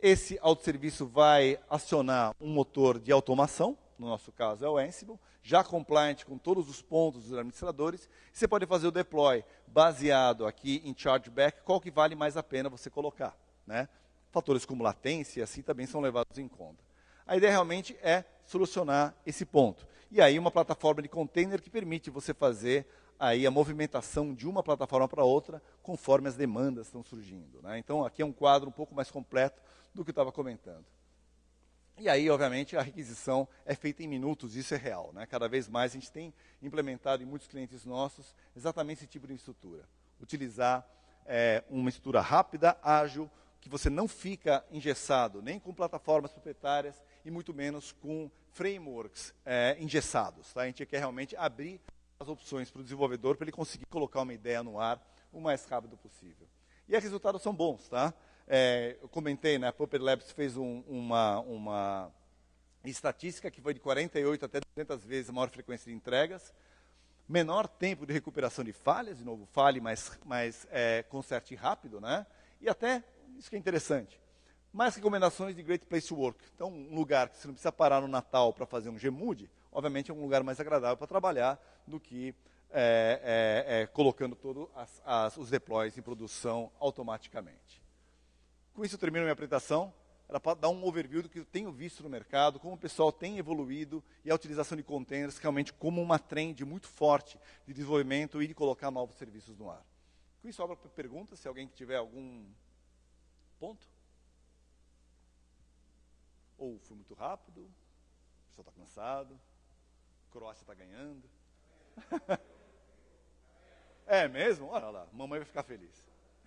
Esse autosserviço vai acionar um motor de automação, no nosso caso é o Ansible, já compliant com todos os pontos dos administradores. Você pode fazer o deploy baseado aqui em chargeback, qual que vale mais a pena você colocar. Né? Fatores como latência e assim também são levados em conta. A ideia realmente é solucionar esse ponto. E aí uma plataforma de container que permite você fazer aí a movimentação de uma plataforma para outra conforme as demandas estão surgindo. Né? Então, aqui é um quadro um pouco mais completo do que eu estava comentando. E aí, obviamente, a requisição é feita em minutos, isso é real. Né? Cada vez mais a gente tem implementado em muitos clientes nossos exatamente esse tipo de estrutura. Utilizar é, uma estrutura rápida, ágil, que você não fica engessado nem com plataformas proprietárias e muito menos com frameworks é, engessados. Tá? A gente quer realmente abrir as opções para o desenvolvedor para ele conseguir colocar uma ideia no ar o mais rápido possível. E os resultados são bons, tá? É, eu comentei, né? A Popper Labs fez um, uma, uma estatística que foi de 48 até 200 vezes a maior frequência de entregas, menor tempo de recuperação de falhas, de novo, falhe, mas, mas é, conserte rápido, né? E até, isso que é interessante, mais recomendações de Great Place to Work. Então, um lugar que você não precisa parar no Natal para fazer um Gemude, obviamente é um lugar mais agradável para trabalhar do que é, é, é, colocando todos os deploys em produção automaticamente. Com isso eu termino minha apresentação. Era para dar um overview do que eu tenho visto no mercado, como o pessoal tem evoluído e a utilização de containers realmente como uma trend muito forte de desenvolvimento e de colocar novos serviços no ar. Com isso, abro para perguntas, se alguém tiver algum ponto. Ou fui muito rápido, o pessoal está cansado. Croácia está ganhando. *laughs* É mesmo? Olha lá, mamãe vai ficar feliz.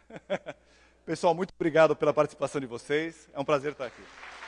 *laughs* Pessoal, muito obrigado pela participação de vocês. É um prazer estar aqui.